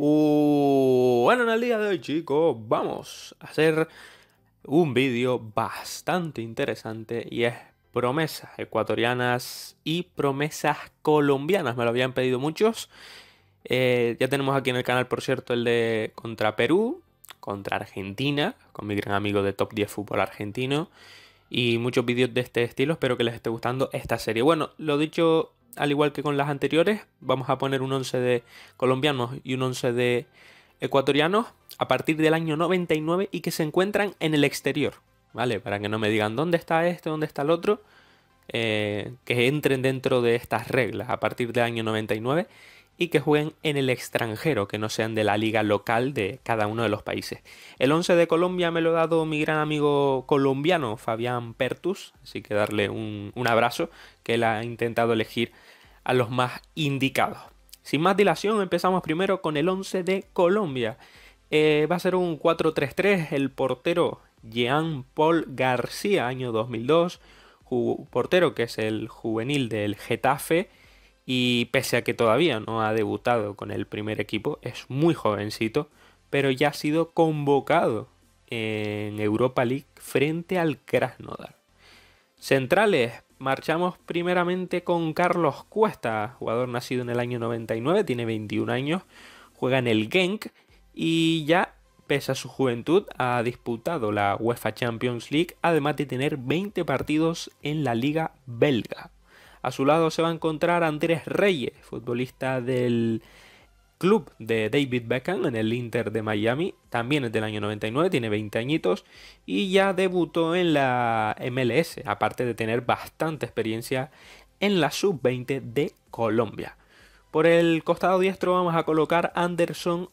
Uh, bueno, en el día de hoy, chicos, vamos a hacer un vídeo bastante interesante y es promesas ecuatorianas y promesas colombianas. Me lo habían pedido muchos. Eh, ya tenemos aquí en el canal, por cierto, el de contra Perú, contra Argentina, con mi gran amigo de Top 10 Fútbol Argentino y muchos vídeos de este estilo. Espero que les esté gustando esta serie. Bueno, lo dicho, al igual que con las anteriores, vamos a poner un 11 de colombianos y un 11 de ecuatorianos a partir del año 99 y que se encuentran en el exterior, ¿vale? Para que no me digan dónde está este, dónde está el otro, eh, que entren dentro de estas reglas a partir del año 99 y que jueguen en el extranjero, que no sean de la liga local de cada uno de los países. El 11 de Colombia me lo ha dado mi gran amigo colombiano Fabián Pertus, así que darle un, abrazo, que él ha intentado elegir a los más indicados. Sin más dilación, empezamos primero con el 11 de Colombia. Eh, va a ser un 4-3-3, el portero Jean Paul García, año 2002, portero que es el juvenil del Getafe y pese a que todavía no ha debutado con el primer equipo, es muy jovencito, pero ya ha sido convocado en Europa League frente al Krasnodar. Centrales, marchamos primeramente con Carlos Cuesta, jugador nacido en el año 99, tiene 21 años, juega en el Genk y ya, pese a su juventud, ha disputado la UEFA Champions League, además de tener 20 partidos en la liga belga. A su lado se va a encontrar Andrés Reyes, futbolista del club de David Beckham en el Inter de Miami, también es del año 99, tiene 20 añitos y ya debutó en la MLS, aparte de tener bastante experiencia en la sub-20 de Colombia. Por el costado diestro vamos a colocar Anderson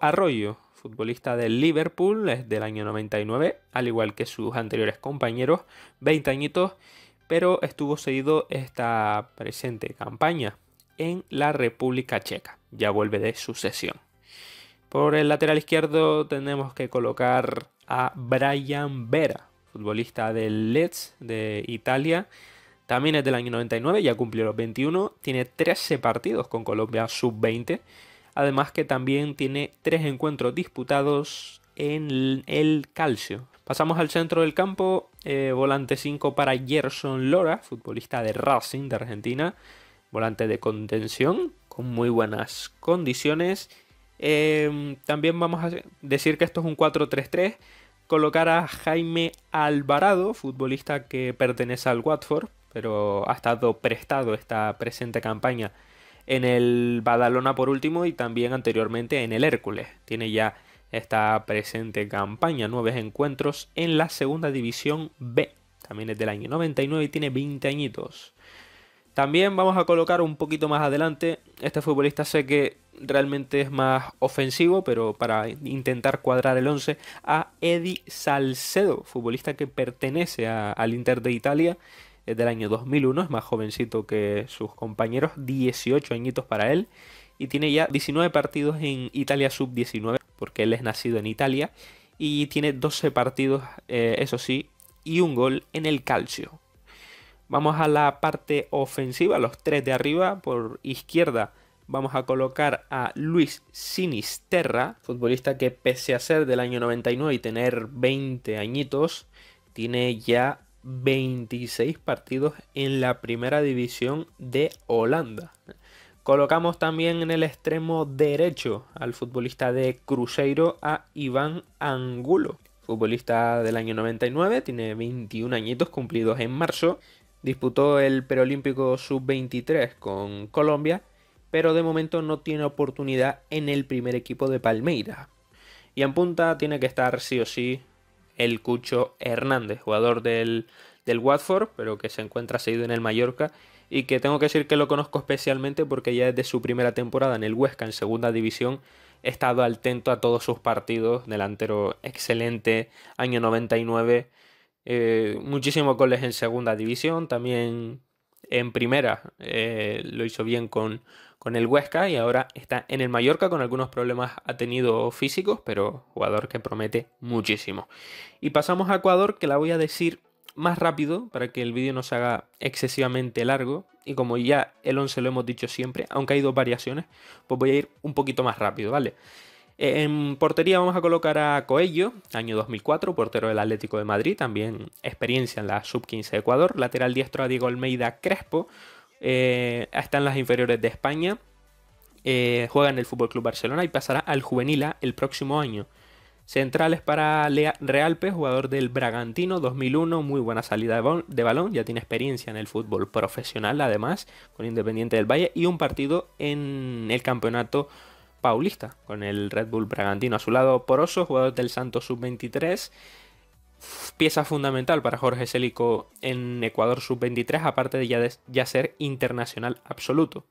Arroyo, futbolista del Liverpool, es del año 99, al igual que sus anteriores compañeros, 20 añitos pero estuvo seguido esta presente campaña en la República Checa. Ya vuelve de sucesión. Por el lateral izquierdo tenemos que colocar a Brian Vera, futbolista del Leeds de Italia. También es del año 99, ya cumplió los 21. Tiene 13 partidos con Colombia sub-20. Además que también tiene 3 encuentros disputados, en el calcio. Pasamos al centro del campo, eh, volante 5 para Gerson Lora, futbolista de Racing de Argentina, volante de contención con muy buenas condiciones. Em, también vamos a decir que esto es un 4-3-3. Colocar a Jaime Alvarado, futbolista que pertenece al Watford, pero ha estado prestado esta presente campaña en el Badalona por último y también anteriormente en el Hércules. Tiene ya esta presente campaña. Nueve encuentros en la segunda división B. También es del año 99 y tiene 20 añitos. También vamos a colocar un poquito más adelante. Este futbolista sé que realmente es más ofensivo, pero para intentar cuadrar el 11, a Eddie Salcedo, futbolista que pertenece al Inter de Italia. Es del año 2001, es más jovencito que sus compañeros, 18 añitos para él. Y tiene ya 19 partidos en Italia Sub-19 porque él es nacido en Italia y tiene 12 partidos, eh, eso sí, y un gol en el calcio. Vamos a la parte ofensiva, los tres de arriba, por izquierda vamos a colocar a Luis Sinisterra, futbolista que pese a ser del año 99 y tener 20 añitos, tiene ya 26 partidos en la primera división de Holanda. Colocamos también en el extremo derecho al futbolista de Cruzeiro, a Iván Angulo, futbolista del año 99, tiene 21 añitos cumplidos en marzo, disputó el preolímpico sub-23 con Colombia, pero de momento no tiene oportunidad en el primer equipo de Palmeiras. Y en punta tiene que estar sí o sí el Cucho Hernández, jugador del del Watford, pero que se encuentra seguido en el Mallorca y que tengo que decir que lo conozco especialmente porque ya desde su primera temporada en el Huesca en segunda división he estado atento a todos sus partidos, delantero excelente, año 99, eh, muchísimos goles en segunda división, también en primera eh, lo hizo bien con, con el Huesca y ahora está en el Mallorca con algunos problemas ha tenido físicos, pero jugador que promete muchísimo. Y pasamos a Ecuador, que la voy a decir más rápido para que el vídeo no se haga excesivamente largo. Y como ya el 11 lo hemos dicho siempre, aunque hay dos variaciones, pues voy a ir un poquito más rápido, ¿vale? En portería vamos a colocar a Coello, año 2004, portero del Atlético de Madrid, también experiencia en la sub-15 de Ecuador. Lateral diestro a Diego Almeida Crespo, eh, está en las inferiores de España, eh, juega en el FC Club Barcelona y pasará al Juvenil el próximo año. Centrales para Realpe, jugador del Bragantino 2001, muy buena salida de balón, ya tiene experiencia en el fútbol profesional además con Independiente del Valle y un partido en el campeonato paulista con el Red Bull Bragantino. A su lado Poroso, jugador del Santos Sub-23, pieza fundamental para Jorge Sélico en Ecuador Sub-23, aparte de ya ser internacional absoluto.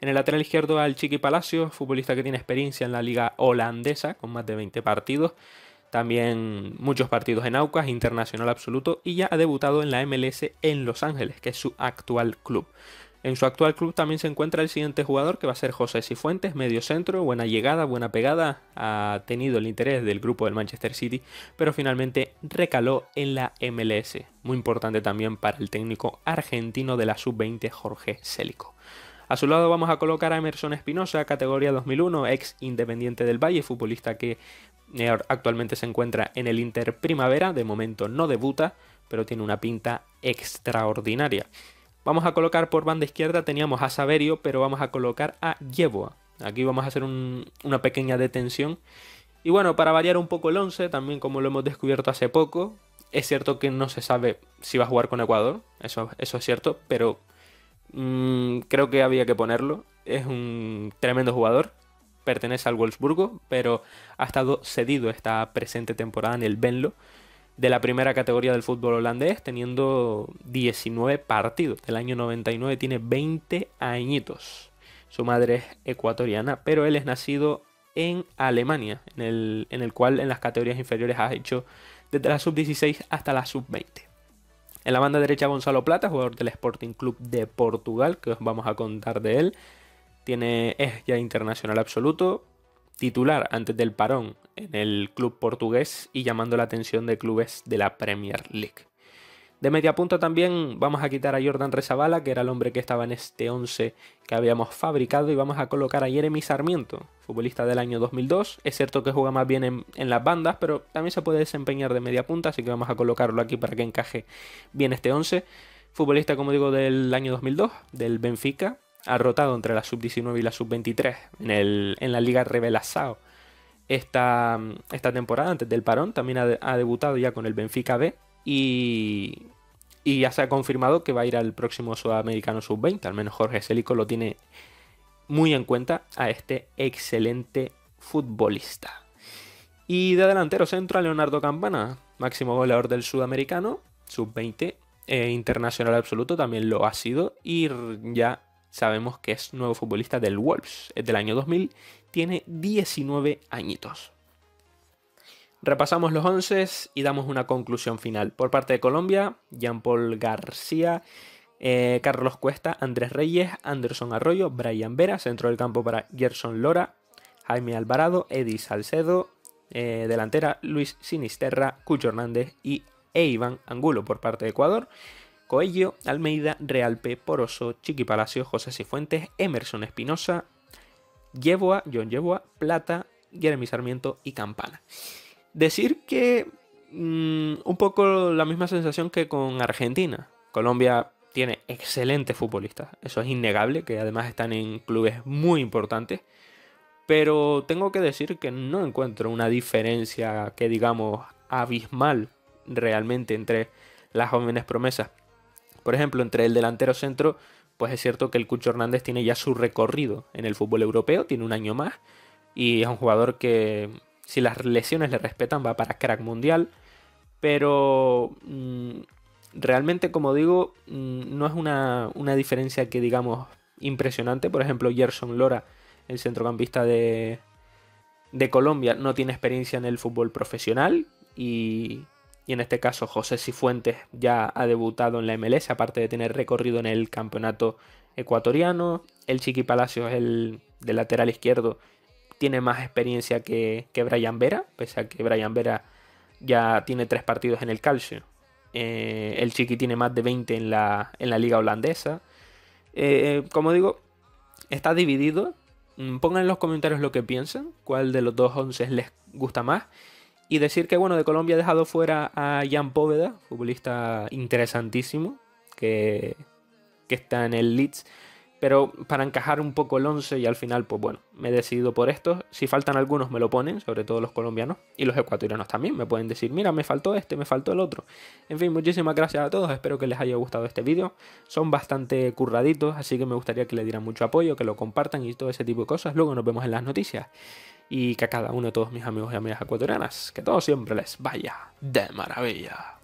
En el lateral izquierdo al Chiqui Palacio, futbolista que tiene experiencia en la liga holandesa, con más de 20 partidos. También muchos partidos en Aucas, internacional absoluto, y ya ha debutado en la MLS en Los Ángeles, que es su actual club. En su actual club también se encuentra el siguiente jugador que va a ser José Cifuentes, medio centro, buena llegada, buena pegada, ha tenido el interés del grupo del Manchester City, pero finalmente recaló en la MLS, muy importante también para el técnico argentino de la sub-20 Jorge Célico. A su lado vamos a colocar a Emerson Espinosa, categoría 2001, ex Independiente del Valle, futbolista que eh, actualmente se encuentra en el Inter Primavera, de momento no debuta, pero tiene una pinta extraordinaria. Vamos a colocar por banda izquierda, teníamos a Saverio, pero vamos a colocar a Yeboa. Aquí vamos a hacer una pequeña detención. Y bueno, para variar un poco el 11, también como lo hemos descubierto hace poco, es cierto que no se sabe si va a jugar con Ecuador, eso, eso es cierto, pero Mm, creo que había que ponerlo. Es un tremendo jugador. Pertenece al Wolfsburgo, pero ha estado cedido esta presente temporada en el Benlo de la primera categoría del fútbol holandés, teniendo 19 partidos. Del año 99 tiene 20 añitos. Su madre es ecuatoriana, pero él es nacido en Alemania, en el, en el cual en las categorías inferiores ha hecho desde la sub-16 hasta la sub-20. En la banda derecha Gonzalo Plata, jugador del Sporting Club de Portugal, que os vamos a contar de él. Tiene, es ya internacional absoluto, titular antes del parón en el club portugués y llamando la atención de clubes de la Premier League. De media punta también vamos a quitar a Jordan Rezabala, que era el hombre que estaba en este 11 que habíamos fabricado, y vamos a colocar a Jeremy Sarmiento, futbolista del año 2002. Es cierto que juega más bien en, las bandas, pero también se puede desempeñar de media punta, así que vamos a colocarlo aquí para que encaje bien este 11. Futbolista, como digo, del año 2002, del Benfica. Ha rotado entre la sub-19 y la sub-23 en, en la Liga revelazado esta, esta temporada, antes del parón. También ha debutado ya con el Benfica B y, ya se ha confirmado que va a ir al próximo Sudamericano Sub-20. Al menos Jorge Célico lo tiene muy en cuenta a este excelente futbolista. Y de delantero centro a Leonardo Campana, máximo goleador del Sudamericano, Sub-20, eh, internacional absoluto, también lo ha sido. Y ya sabemos que es nuevo futbolista del Wolves. del año 2000, tiene 19 añitos. Repasamos los 11 y damos una conclusión final. Por parte de Colombia, Jean-Paul García, eh, Carlos Cuesta, Andrés Reyes, Anderson Arroyo, Brian Vera, centro del campo para Gerson Lora, Jaime Alvarado, Eddie Salcedo, eh, delantera Luis Sinisterra, Cucho Hernández y e Iván Angulo por parte de Ecuador. Coello, Almeida, Realpe, Poroso, Chiqui Palacio, José Cifuentes, Emerson Espinosa, Yeboa, John Yeboa, Plata, Jeremy Sarmiento y Campana. Decir que mm, un poco la misma sensación que con Argentina. Colombia tiene excelentes futbolistas, eso es innegable, que además están en clubes muy importantes. Pero tengo que decir que no encuentro una diferencia que digamos abismal realmente entre las jóvenes promesas. Por ejemplo, entre el delantero centro, pues es cierto que el Cucho Hernández tiene ya su recorrido en el fútbol europeo, tiene un año más y es un jugador que si las lesiones le respetan, va para crack mundial. Pero mm, realmente, como digo, mm, no es una, diferencia que digamos impresionante. Por ejemplo, Gerson Lora, el centrocampista de, Colombia, no tiene experiencia en el fútbol profesional. Y, en este caso José Cifuentes ya ha debutado en la MLS, aparte de tener recorrido en el campeonato ecuatoriano. El Chiqui Palacios, el de lateral izquierdo, tiene más experiencia que, Brian Vera, pese a que Brian Vera ya tiene tres partidos en el calcio. Eh, el Chiqui tiene más de 20 en la, en la liga holandesa. Eh, como digo, está dividido. Mm, pongan en los comentarios lo que piensan, cuál de los dos once les gusta más. Y decir que, bueno, de Colombia ha dejado fuera a Jan Póveda, futbolista interesantísimo, que, que está en el Leeds. Pero para encajar un poco el 11 y al final, pues bueno, me he decidido por esto. Si faltan algunos me lo ponen, sobre todo los colombianos y los ecuatorianos también. Me pueden decir, mira, me faltó este, me faltó el otro. En fin, muchísimas gracias a todos. Espero que les haya gustado este vídeo. Son bastante curraditos, así que me gustaría que le dieran mucho apoyo, que lo compartan y todo ese tipo de cosas. Luego nos vemos en las noticias. Y que a cada uno de todos mis amigos y amigas ecuatorianas, que todo siempre les vaya de maravilla.